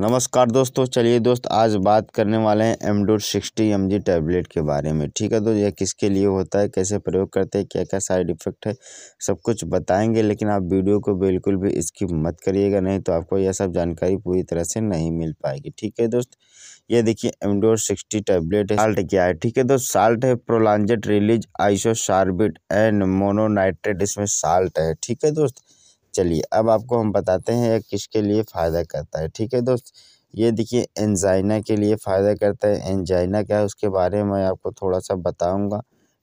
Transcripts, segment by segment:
नमस्कार दोस्तों चलिए दोस्त आज बात करने वाले हैं Imdur sixty M G tablet के बारे में ठीक है तो यह किसके लिए होता है कैसे प्रयोग करते हैं क्या क्या साइड इफ़ेक्ट है सब कुछ बताएंगे लेकिन आप वीडियो को बिल्कुल भी स्किप मत करिएगा नहीं तो आपको यह सब जानकारी पूरी तरह से नहीं मिल पाएगी ठीक है दोस्त ये देखिए एमडोर सिक्सटी टैबलेट है साल्ट क्या है ठीक है दोस्त साल्ट है prolonged release iso and mononitrate इसमें साल्ट है ठीक है दोस्त चलिए अब आपको हम बताते हैं यह किसके लिए फ़ायदा करता है ठीक है दोस्त ये देखिए एंजाइना के लिए फ़ायदा करता है एंजाइना क्या है उसके बारे में मैं आपको थोड़ा सा बताऊंगा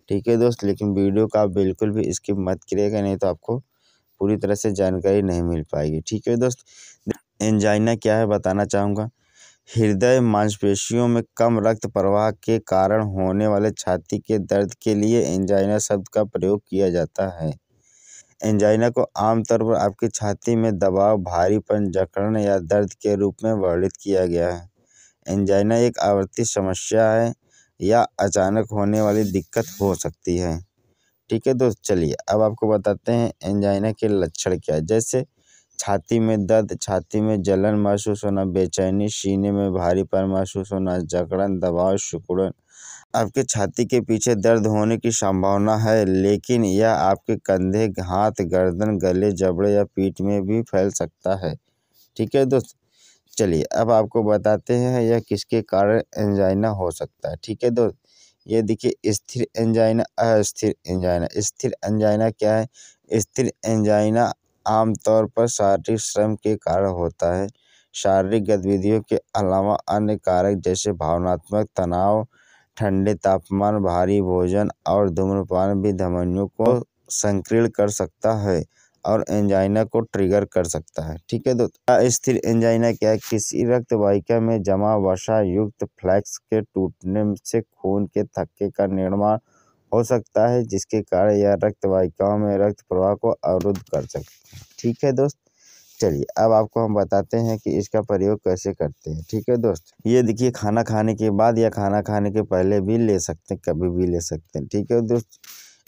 ठीक है दोस्त लेकिन वीडियो का बिल्कुल भी इसकी मत करिएगा नहीं तो आपको पूरी तरह से जानकारी नहीं मिल पाएगी ठीक है दोस्त एंजाइना क्या है बताना चाहूँगा हृदय मांसपेशियों में कम रक्त प्रवाह के कारण होने वाले छाती के दर्द के लिए एंजाइना शब्द का प्रयोग किया जाता है एंजाइना को आमतौर पर आपकी छाती में दबाव भारीपन जकड़न या दर्द के रूप में वर्णित किया गया है एंजाइना एक आवर्ती समस्या है या अचानक होने वाली दिक्कत हो सकती है ठीक है दोस्त चलिए अब आपको बताते हैं एंजाइना के लक्षण क्या है जैसे छाती में दर्द छाती में जलन महसूस होना बेचैनी सीने में भारीपन महसूस होना जकड़न दबाव सिकुड़न आपके छाती के पीछे दर्द होने की संभावना है लेकिन यह आपके कंधे हाथ गर्दन गले जबड़े या पीठ में भी फैल सकता है ठीक है दोस्त चलिए अब आपको बताते हैं यह किसके कारण एंजाइना हो सकता है ठीक है दोस्त ये देखिए स्थिर एंजाइना अस्थिर एंजाइना स्थिर एंजाइना क्या है स्थिर एंजाइना आमतौर पर शारीरिक श्रम के कारण होता है शारीरिक गतिविधियों के अलावा अन्य कारक जैसे भावनात्मक तनाव ठंडे तापमान भारी भोजन और धूम्रपान भी धमनियों को संकीर्ण कर सकता है और एंजाइना को ट्रिगर कर सकता है ठीक है दोस्तों अस्थिर एंजाइना क्या है किसी रक्तवाहिका में जमा वसा युक्त फ्लैक्स के टूटने से खून के थक्के का निर्माण हो सकता है जिसके कारण यह रक्त वाहिकाओं में रक्त प्रवाह को अवरुद्ध कर सकता है ठीक है दोस्त चलिए अब आपको हम बताते हैं कि इसका प्रयोग कैसे करते हैं ठीक है दोस्त ये देखिए खाना खाने के बाद या खाना खाने के पहले भी ले सकते हैं कभी भी ले सकते हैं ठीक है दोस्त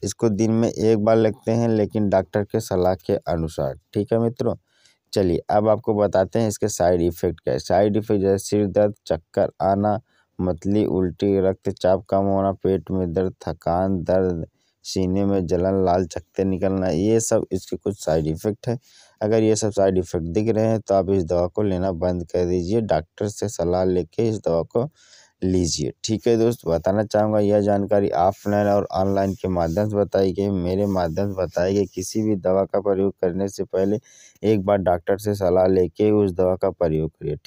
इसको दिन में एक बार लगते हैं लेकिन डॉक्टर के सलाह के अनुसार ठीक है मित्रों चलिए अब आपको बताते हैं इसके साइड इफ़ेक्ट क्या है साइड इफ़ेक्ट जैसे सिर दर्द चक्कर आना मतली उल्टी रक्तचाप कम होना पेट में दर्द थकान दर्द सीने में जलन लाल चक्ते निकलना ये सब इसके कुछ साइड इफ़ेक्ट है अगर ये सब साइड इफ़ेक्ट दिख रहे हैं तो आप इस दवा को लेना बंद कर दीजिए डॉक्टर से सलाह लेके इस दवा को लीजिए ठीक है दोस्त बताना चाहूँगा यह जानकारी ऑफलाइन और ऑनलाइन के माध्यम से बताई गई मेरे माध्यम से बताई गई किसी भी दवा का प्रयोग करने से पहले एक बार डॉक्टर से सलाह लेके उस दवा का प्रयोग करिए ठीक